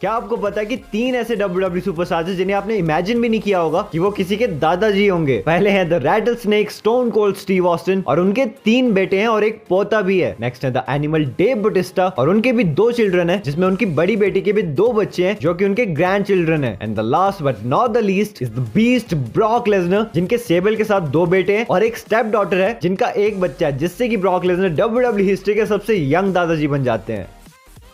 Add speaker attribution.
Speaker 1: क्या आपको पता है कि तीन ऐसे डब्ल्यू डब्ल्यू सुपर स्टार है जिन्हें आपने इमेजिन भी नहीं किया होगा कि वो किसी के दादाजी होंगे पहले हैं the rattlesnake stone cold Steve Austin और उनके तीन बेटे हैं और एक पोता भी है नेक्स्ट है द एनिमल डे बुटिस्टा और उनके भी दो चिल्ड्रन है जिसमें उनकी बड़ी बेटी के भी दो बच्चे हैं जो की उनके ग्रैंड चिल्ड्रन है and the last but not the least is the beast Brock Lesnar जिनके सेबल के साथ दो बेटे हैं और एक स्टेप डॉटर है जिनका एक बच्चा है जिससे की Brock Lesnar W W history के सबसे यंग दादाजी बन जाते हैं